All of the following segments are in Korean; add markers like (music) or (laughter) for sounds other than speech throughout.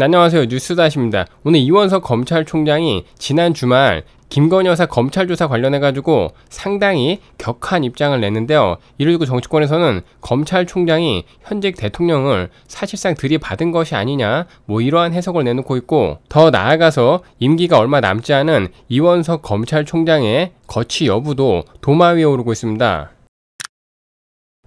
네, 안녕하세요. 뉴스다십니다. 오늘 이원석 검찰총장이 지난 주말 김건 여사 검찰 조사 관련해가지고 상당히 격한 입장을 냈는데요. 이를 두고 정치권에서는 검찰총장이 현직 대통령을 사실상 들이받은 것이 아니냐, 뭐 이러한 해석을 내놓고 있고, 더 나아가서 임기가 얼마 남지 않은 이원석 검찰총장의 거취 여부도 도마 위에 오르고 있습니다.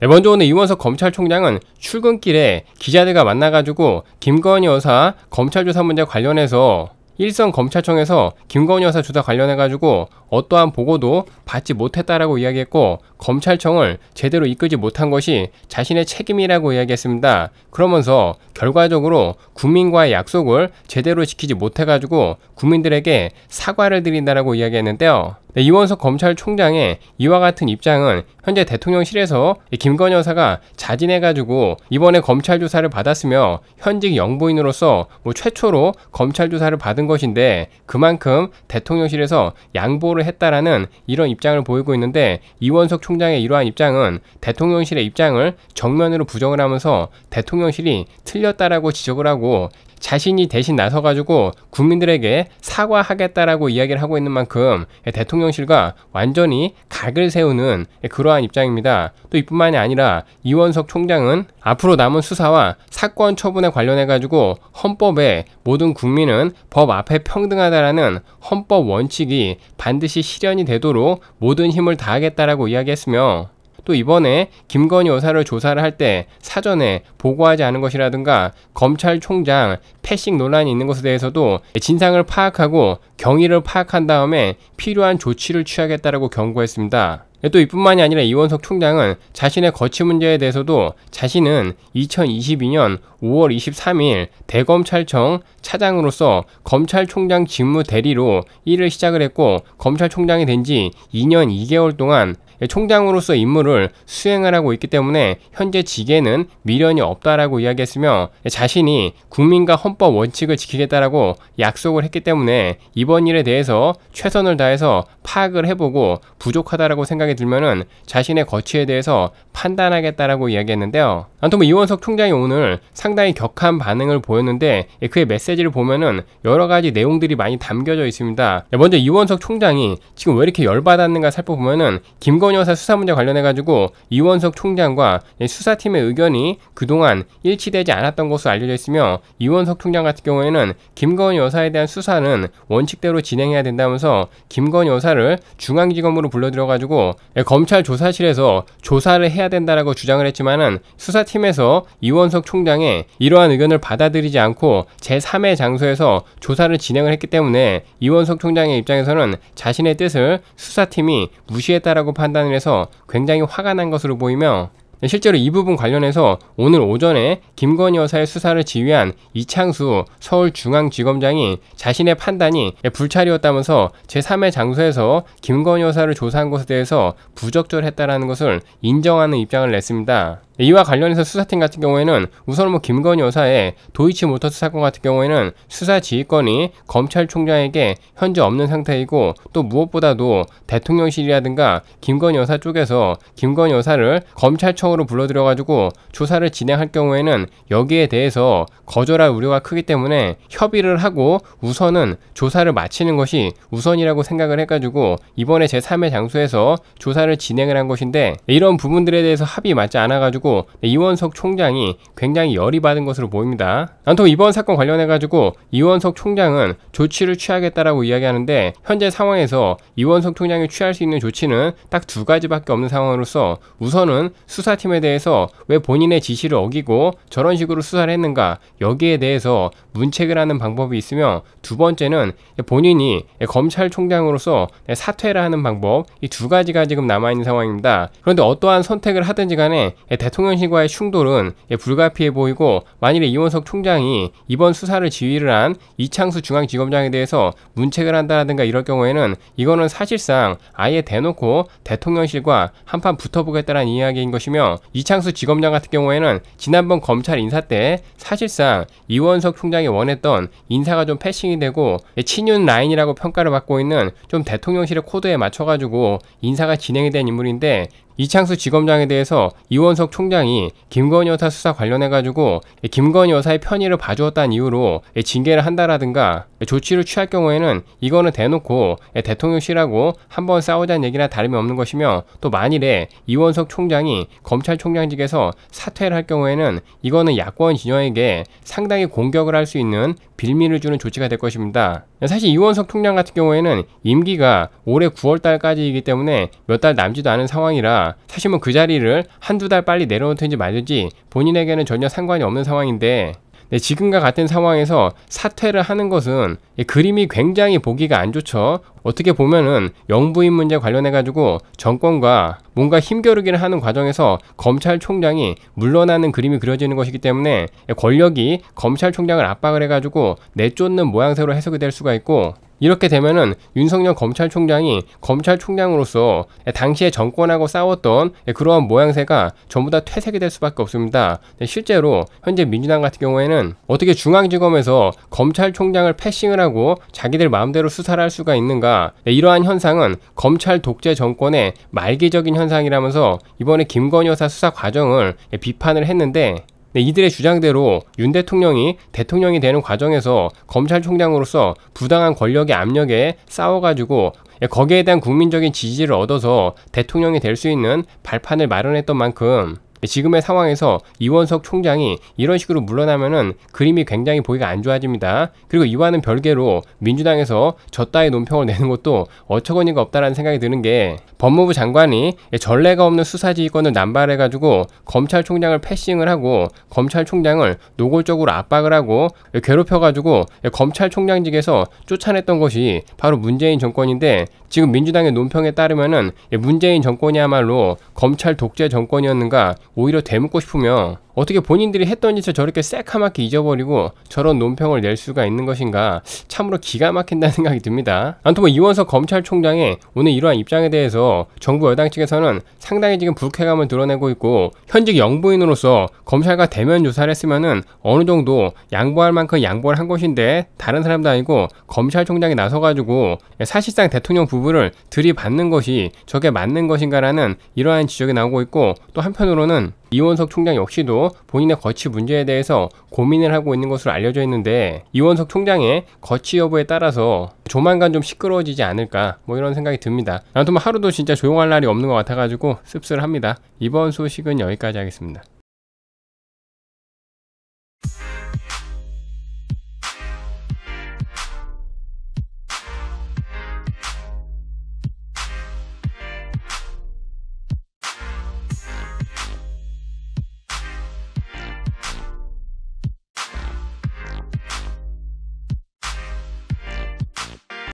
먼저 오늘 이원석 검찰총장은 출근길에 기자들과 만나가지고 김건희 여사 검찰 조사 문제 관련해서 일선 검찰청에서 김건희 여사 조사 관련해가지고 어떠한 보고도 받지 못했다라고 이야기했고 검찰청을 제대로 이끌지 못한 것이 자신의 책임이라고 이야기했습니다. 그러면서 결과적으로 국민과의 약속을 제대로 지키지 못해가지고 국민들에게 사과를 드린다라고 이야기했는데요. 네, 이원석 검찰총장의 이와 같은 입장은 현재 대통령실에서 김건 여사가 자진해가지고 이번에 검찰 조사를 받았으며 현직 영부인으로서 뭐 최초로 검찰 조사를 받은 것인데 그만큼 대통령실에서 양보를 했다라는 이런 입장을 보이고 있는데 이원석 총장의 이러한 입장은 대통령실의 입장을 정면으로 부정을 하면서 대통령실이 틀렸다라고 지적을 하고 자신이 대신 나서가지고 국민들에게 사과하겠다라고 이야기를 하고 있는 만큼 대통령실과 완전히 각을 세우는 그러한 입장입니다. 또 이뿐만이 아니라 이원석 총장은 앞으로 남은 수사와 사건 처분에 관련해가지고 헌법에 모든 국민은 법 앞에 평등하다라는 헌법 원칙이 반드시 실현이 되도록 모든 힘을 다하겠다라고 이야기했으며 또 이번에 김건희 여사를 조사를 할 때 사전에 보고하지 않은 것이라든가 검찰총장 패싱 논란이 있는 것에 대해서도 진상을 파악하고 경위를 파악한 다음에 필요한 조치를 취하겠다라고 경고했습니다. 또 이뿐만이 아니라 이원석 총장은 자신의 거취 문제에 대해서도 자신은 2022년 5월 23일 대검찰청 차장으로서 검찰총장 직무 대리로 일을 시작을 했고 검찰총장이 된 지 2년 2개월 동안 예, 총장으로서 임무를 수행을 하고 있기 때문에 현재 직에는 미련이 없다라고 이야기했으며 예, 자신이 국민과 헌법 원칙을 지키겠다라고 약속을 했기 때문에 이번 일에 대해서 최선을 다해서 파악을 해보고 부족하다라고 생각이 들면은 자신의 거취에 대해서 판단하겠다라고 이야기했는데요. 아무튼 뭐 이원석 총장이 오늘 상당히 격한 반응을 보였는데 예, 그의 메시지를 보면은 여러 가지 내용들이 많이 담겨져 있습니다. 예, 먼저 이원석 총장이 지금 왜 이렇게 열받았는가 살펴보면은 김건희 여사 수사 문제 관련해가지고 이원석 총장과 예, 수사팀의 의견이 그동안 일치되지 않았던 것으로 알려져 있으며 이원석 총장 같은 경우에는 김건희 여사에 대한 수사는 원칙대로 진행해야 된다면서 김건희 여사를 중앙지검으로 불러들여가지고 검찰 조사실에서 조사를 해야 해야 된다라고 주장을 했지만은 수사팀에서 이원석 총장의 이러한 의견을 받아들이지 않고 제3의 장소에서 조사를 진행을 했기 때문에 이원석 총장의 입장에서는 자신의 뜻을 수사팀이 무시했다라고 판단을 해서 굉장히 화가 난 것으로 보이며 실제로 이 부분 관련해서 오늘 오전에 김건희 여사의 수사를 지휘한 이창수 서울중앙지검장이 자신의 판단이 불찰이었다면서 제3의 장소에서 김건희 여사를 조사한 것에 대해서 부적절했다라는 것을 인정하는 입장을 냈습니다. 이와 관련해서 수사팀 같은 경우에는 우선 뭐 김건희 여사의 도이치모터스 사건 같은 경우에는 수사 지휘권이 검찰총장에게 현재 없는 상태이고 또 무엇보다도 대통령실이라든가 김건희 여사 쪽에서 김건희 여사를 검찰청으로 불러들여가지고 조사를 진행할 경우에는 여기에 대해서 거절할 우려가 크기 때문에 협의를 하고 우선은 조사를 마치는 것이 우선이라고 생각을 해가지고 이번에 제3의 장소에서 조사를 진행을 한 것인데 이런 부분들에 대해서 합의 맞지 않아가지고 해가지고 네, 이원석 총장이 굉장히 열이 받은 것으로 보입니다. 아무튼 이번 사건 관련해가지고 이원석 총장은 조치를 취하겠다라고 이야기하는데 현재 상황에서 이원석 총장이 취할 수 있는 조치는 딱 두 가지밖에 없는 상황으로서 우선은 수사팀에 대해서 왜 본인의 지시를 어기고 저런 식으로 수사를 했는가 여기에 대해서 문책을 하는 방법이 있으며 두 번째는 본인이 검찰총장으로서 네, 사퇴를 하는 방법 이 두 가지가 지금 남아있는 상황입니다. 그런데 어떠한 선택을 하든지 간에 네, 대통령실과의 충돌은 예, 불가피해 보이고 만일에 이원석 총장이 이번 수사를 지휘를 한 이창수 중앙지검장에 대해서 문책을 한다라든가 이럴 경우에는 이거는 사실상 아예 대놓고 대통령실과 한판 붙어보겠다는 이야기인 것이며 이창수 지검장 같은 경우에는 지난번 검찰 인사 때 사실상 이원석 총장이 원했던 인사가 좀 패싱이 되고 예, 친윤 라인이라고 평가를 받고 있는 좀 대통령실의 코드에 맞춰가지고 인사가 진행이 된 인물인데 이창수 지검장에 대해서 이원석 총장이 김건희 여사 수사 관련해가지고 김건희 여사의 편의를 봐주었다는 이유로 징계를 한다라든가 조치를 취할 경우에는 이거는 대놓고 대통령실하고 한번 싸우자는 얘기나 다름이 없는 것이며 또 만일에 이원석 총장이 검찰총장직에서 사퇴를 할 경우에는 이거는 야권 진영에게 상당히 공격을 할 수 있는 빌미를 주는 조치가 될 것입니다. 사실 이원석 총장 같은 경우에는 임기가 올해 9월 달까지이기 때문에 몇 달 남지도 않은 상황이라 사실 뭐그 자리를 한두 달 빨리 내려놓든지 말든지 본인에게는 전혀 상관이 없는 상황인데 네, 지금과 같은 상황에서 사퇴를 하는 것은 예, 그림이 굉장히 보기가 안 좋죠. 어떻게 보면은 영부인 문제 관련해 가지고 정권과 뭔가 힘겨루기를 하는 과정에서 검찰총장이 물러나는 그림이 그려지는 것이기 때문에 권력이 검찰총장을 압박을 해가지고 내쫓는 모양새로 해석이 될 수가 있고 이렇게 되면은 윤석열 검찰총장이 검찰총장으로서 당시의 정권하고 싸웠던 그러한 모양새가 전부 다 퇴색이 될 수밖에 없습니다. 네, 실제로 현재 민주당 같은 경우에는 어떻게 중앙지검에서 검찰총장을 패싱을 하고 자기들 마음대로 수사를 할 수가 있는가 네, 이러한 현상은 검찰 독재 정권의 말기적인 현상이라면서 이번에 김건희 여사 수사 과정을 비판을 했는데 근 네, 이들의 주장대로 윤 대통령이 대통령이 되는 과정에서 검찰총장으로서 부당한 권력의 압력에 싸워가지고 예, 거기에 대한 국민적인 지지를 얻어서 대통령이 될 수 있는 발판을 마련했던 만큼 지금의 상황에서 이원석 총장이 이런 식으로 물러나면은 그림이 굉장히 보기가 안 좋아집니다. 그리고 이와는 별개로 민주당에서 저 따위 논평을 내는 것도 어처구니가 없다라는 생각이 드는 게 법무부 장관이 전례가 없는 수사지휘권을 남발해가지고 검찰총장을 패싱을 하고 검찰총장을 노골적으로 압박을 하고 괴롭혀가지고 검찰총장직에서 쫓아냈던 것이 바로 문재인 정권인데 지금 민주당의 논평에 따르면은 문재인 정권이야말로 검찰 독재 정권이었는가 오히려 되묻고 싶으며 어떻게 본인들이 했던 짓을 저렇게 새카맣게 잊어버리고 저런 논평을 낼 수가 있는 것인가 참으로 기가 막힌다는 (laughs) 생각이 듭니다. 안토모 이원석 검찰총장의 오늘 이러한 입장에 대해서 정부 여당 측에서는 상당히 지금 불쾌감을 드러내고 있고 현직 영부인으로서 검찰과 대면 조사를 했으면은 어느 정도 양보할 만큼 양보를 한 것인데 다른 사람도 아니고 검찰총장이 나서가지고 사실상 대통령 부부를 들이받는 것이 저게 맞는 것인가라는 이러한 지적이 나오고 있고 또 한편으로는 보면 이원석 총장 역시도 본인의 거취 문제에 대해서 고민을 하고 있는 것으로 알려져 있는데 이원석 총장의 거취 여부에 따라서 조만간 좀 시끄러워지지 않을까 뭐 이런 생각이 듭니다. 아무튼 뭐 하루도 진짜 조용할 날이 없는 것 같아가지고 씁쓸합니다. 이번 소식은 여기까지 하겠습니다.